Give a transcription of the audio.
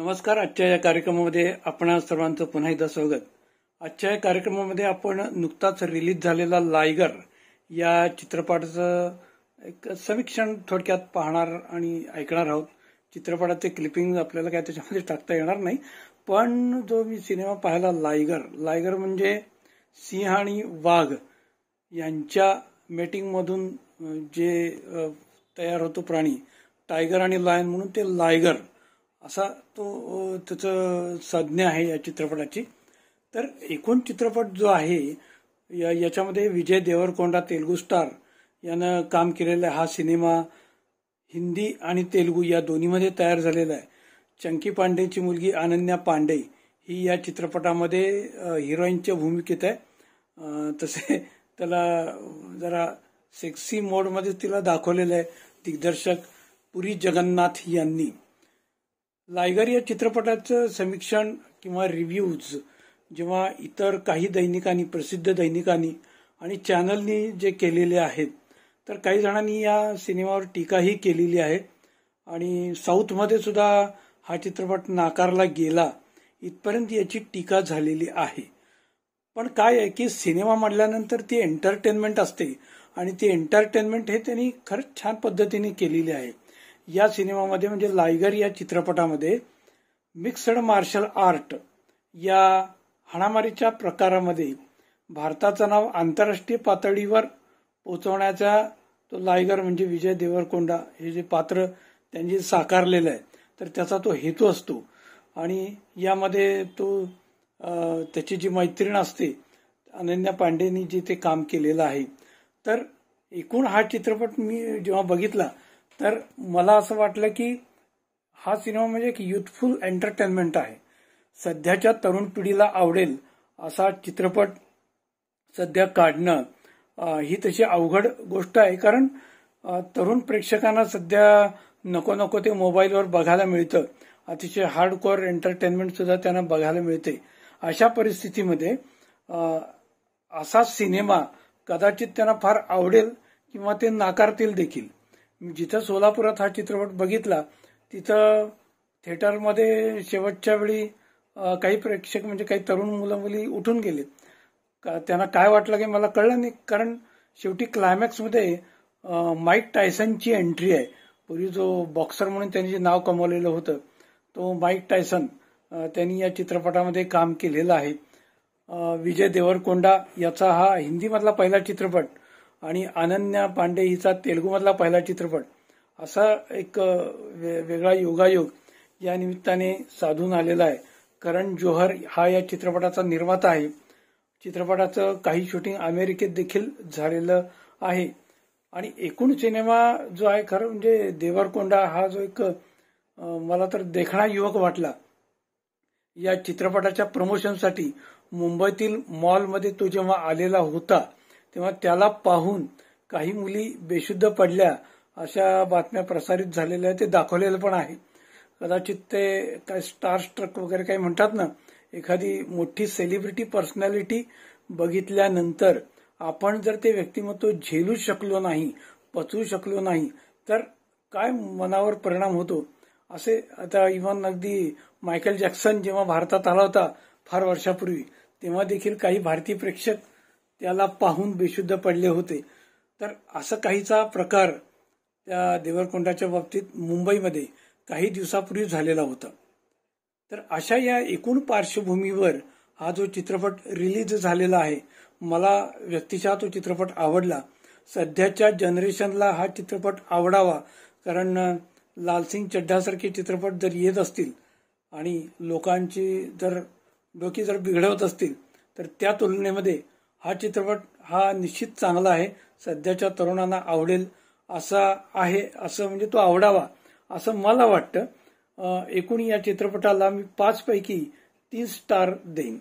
नमस्कार आजच्या या कार्यक्रमामध्ये आपण सर्वांचं पुन्हा एकदा स्वागत आजच्या या कार्यक्रमामध्ये आपण नुकताच रिलीज झालेला लायगर या चित्रपटाचं एक समीक्षण थोडक्यात पाहणार आणि ऐकणार आहोत चित्रपटाचे क्लिपिंग आपल्याला काय त्याच्यामध्ये टाकता येणार नाही पण जो मी सिनेमा पाहिला लायगर लायगर म्हणजे सिंह आणि वाघ यांच्या मेटिंगमधून जे तयार होतो प्राणी टायगर आणि लायन म्हणून ते लायगर असा तो त्याचं संज्ञा आहे या चित्रपटाची तर एकूण चित्रपट जो आहे याच्यामध्ये विजय देवरकोंडा तेलुगू स्टार यानं काम केलेला हा सिनेमा हिंदी आणि तेलुगू या दोन्हीमध्ये तयार झालेला आहे चंकी पांडेची मुलगी अनन्या पांडे ही या चित्रपटामध्ये हिरोईनच्या भूमिकेत आहे तसे त्याला जरा सेक्सी मोडमध्ये तिला दाखवलेलं आहे दिग्दर्शक पुरी जगन्नाथ यांनी लायगर या चित्रपटाचं समीक्षण किंवा रिव्ह्यूज जेव्हा इतर काही दैनिकांनी प्रसिद्ध दैनिकांनी आणि चॅनलनी जे केलेले आहेत तर काही जणांनी या सिनेमावर टीकाही केलेली आहे आणि साऊथमध्ये सुद्धा हा चित्रपट नाकारला गेला इथपर्यंत याची टीका झालेली आहे पण काय आहे की सिनेमा म्हटल्यानंतर ती एंटरटेनमेंट असते आणि ती एंटरटेनमेंट हे त्यांनी खरंच छान पद्धतीने केलेली आहे या सिनेमामध्ये म्हणजे लायगर या चित्रपटामध्ये मिक्सड मार्शल आर्ट या हाणामारीच्या प्रकारामध्ये भारताचं नाव आंतरराष्ट्रीय पातळीवर पोचवण्याचा तो लायगर म्हणजे विजय देवरकोंडा हे जे पात्र त्यांनी साकारलेलं आहे तर त्याचा तो हेतू असतो आणि यामध्ये तो त्याची जी मैत्रीण असते अनन्या पांडेनी जे ते काम केलेलं आहे तर एकूण हा चित्रपट मी जेव्हा बघितला तर मला असं वाटलं की हा सिनेमा म्हणजे एक युथफुल एंटरटेनमेंट आहे सध्याच्या तरुण पिढीला आवडेल असा चित्रपट सध्या काढणं ही तशी अवघड गोष्ट आहे कारण तरुण प्रेक्षकांना सध्या नको नको ते मोबाईलवर बघायला मिळतं अतिशय हार्डकोअर एंटरटेनमेंट सुद्धा त्यांना बघायला मिळते अशा परिस्थितीमध्ये असा सिनेमा कदाचित त्यांना फार आवडेल किंवा ते नाकारतील देखील जिथं सोलापुरात हा चित्रपट बघितला तिथं थिएटरमध्ये शेवटच्या वेळी काही प्रेक्षक म्हणजे काही तरुण मुलं मुली उठून गेले का त्यांना काय वाटलं की मला कळलं नाही कारण शेवटी क्लायमॅक्समध्ये माईक टायसनची एंट्री आहे पूर्वी जो बॉक्सर म्हणून त्यांनी जे नाव कमवलेलं होतं तो माईक टायसन त्यांनी या चित्रपटामध्ये काम केलेलं आहे विजय देवरकोंडा याचा हा हिंदीमधला पहिला चित्रपट आणि अनन्या पांडे हिचा तेलगूमधला पहिला चित्रपट असा एक वेगळा योगायोग या निमित्ताने साधून आलेला आहे करण जोहर हा या चित्रपटाचा निर्माता आहे चित्रपटाचं काही शूटिंग अमेरिकेत देखील झालेलं आहे आणि एकूण सिनेमा जो आहे खरं म्हणजे देवरकोंडा हा जो एक मला तर देखणा युवक वाटला या चित्रपटाच्या प्रमोशनसाठी मुंबईतील मॉलमध्ये तो जेव्हा आलेला होता तेव्हा त्याला पाहून काही मुली बेशुद्ध पडल्या अशा बातम्या प्रसारित झालेल्या ते दाखवलेलं पण आहे कदाचित ते काय स्टार स्ट्रक वगैरे काही म्हणतात ना एखादी मोठी सेलिब्रिटी पर्सनॅलिटी बघितल्यानंतर आपण जर ते व्यक्तिमत्व झेलू शकलो नाही पचवू शकलो नाही तर काय मनावर परिणाम होतो असे आता इव्हन अगदी मायकेल जॅक्सन जेव्हा भारतात आला होता फार वर्षापूर्वी तेव्हा देखील काही भारतीय प्रेक्षक त्याला पाहून बेशुद्ध पडले होते तर असं काहीचा प्रकार त्या देवरकोंडाच्या बाबतीत मुंबईमध्ये काही दिवसापूर्वी झालेला होता तर अशा या एकूण पार्श्वभूमीवर हा जो चित्रपट रिलीज झालेला आहे मला व्यक्तिशः तो चित्रपट आवडला सध्याच्या जनरेशनला हा चित्रपट आवडावा कारण लालसिंग चड्ढासारखे चित्रपट जर येत असतील आणि लोकांची जर डोकी जर बिघडवत असतील तर त्या तुलनेमध्ये हा चित्रपट हा निश्चित चांगला आहे सध्याच्या तरुणांना आवडेल असा आहे असं म्हणजे तो आवडावा असं मला वाटतं एकूण या चित्रपटाला मी पाचपैकी तीन स्टार देईन